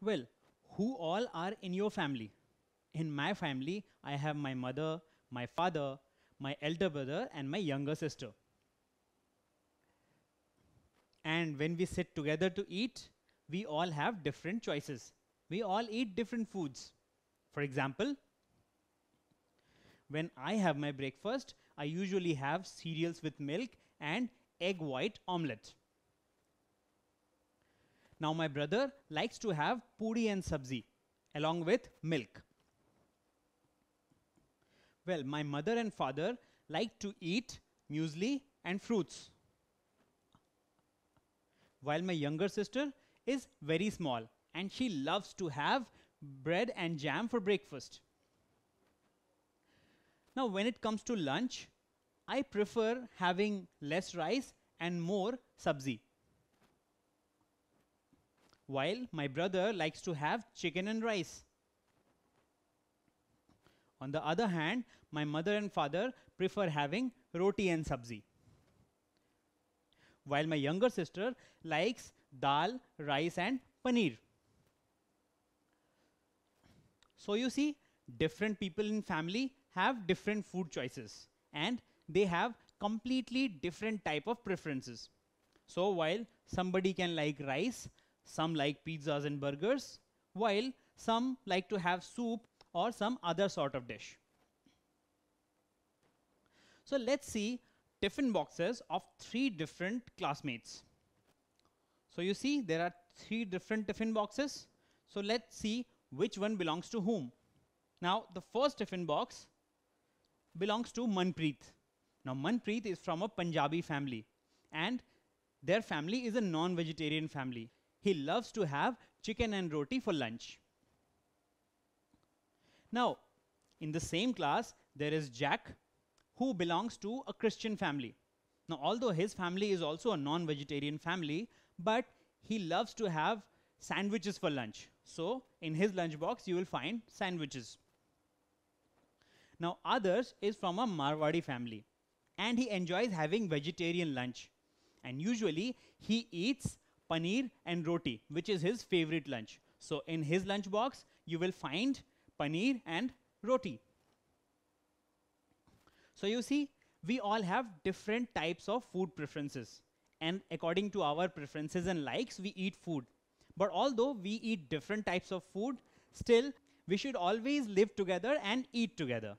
well, who all are in your family? In my family, I have my mother, my father, my elder brother, and my younger sister. And when we sit together to eat, we all have different choices. We all eat different foods. For example, when I have my breakfast, I usually have cereals with milk and egg white omelette. Now my brother likes to have puri and sabzi along with milk. Well, my mother and father like to eat muesli and fruits. While my younger sister is very small and she loves to have bread and jam for breakfast. Now, when it comes to lunch, I prefer having less rice and more sabzi while my brother likes to have chicken and rice. On the other hand, my mother and father prefer having roti and sabzi. While my younger sister likes dal, rice, and paneer. So you see, different people in family have different food choices and they have completely different type of preferences. So while somebody can like rice, some like pizzas and burgers, while some like to have soup or some other sort of dish. So let's see tiffin boxes of three different classmates. So you see there are three different tiffin boxes. So let's see which one belongs to whom. Now the first tiffin box belongs to Manpreet. Now Manpreet is from a Punjabi family and their family is a non-vegetarian family he loves to have chicken and roti for lunch. Now, in the same class, there is Jack, who belongs to a Christian family. Now, although his family is also a non vegetarian family, but he loves to have sandwiches for lunch. So, in his lunchbox, you will find sandwiches. Now, others is from a Marwadi family, and he enjoys having vegetarian lunch. And usually, he eats paneer and roti, which is his favorite lunch. So in his lunch box, you will find paneer and roti. So you see, we all have different types of food preferences. And according to our preferences and likes, we eat food. But although we eat different types of food, still we should always live together and eat together.